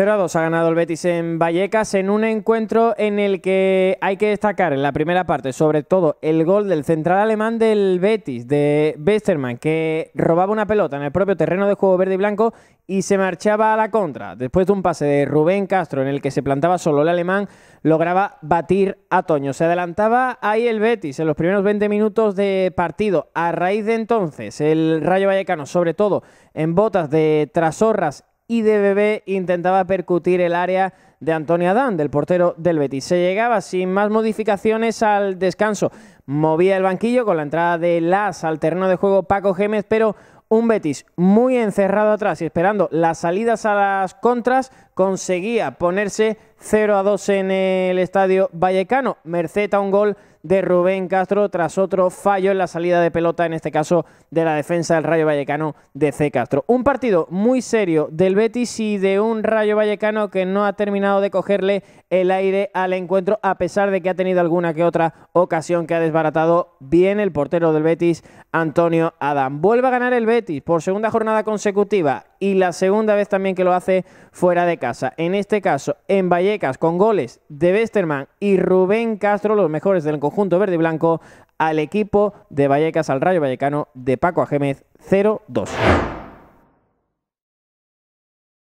0 2 ha ganado el Betis en Vallecas en un encuentro en el que hay que destacar en la primera parte, sobre todo el gol del central alemán del Betis, de Westermann, que robaba una pelota en el propio terreno de juego verde y blanco y se marchaba a la contra. Después de un pase de Rubén Castro en el que se plantaba solo el alemán, lograba batir a Toño. Se adelantaba ahí el Betis en los primeros 20 minutos de partido. A raíz de entonces, el Rayo Vallecano, sobre todo en botas de Trasorras y de bebé intentaba percutir el área de Antonio Adán, del portero del Betis. Se llegaba sin más modificaciones al descanso. Movía el banquillo con la entrada de Las al terreno de juego Paco Gémez, pero un Betis muy encerrado atrás y esperando las salidas a las contras, conseguía ponerse 0 a 2 en el estadio Vallecano. Merced a un gol de Rubén Castro tras otro fallo en la salida de pelota, en este caso de la defensa del Rayo Vallecano de C. Castro. Un partido muy serio del Betis y de un Rayo Vallecano que no ha terminado de cogerle el aire al encuentro, a pesar de que ha tenido alguna que otra ocasión que ha desbaratado bien el portero del Betis, Antonio Adán. Vuelve a ganar el Betis por segunda jornada consecutiva y la segunda vez también que lo hace fuera de casa. En este caso, en Vallecas, con goles de Westerman y Rubén Castro, los mejores del conjunto verde y blanco, al equipo de Vallecas, al Rayo Vallecano de Paco Ajémez 0-2.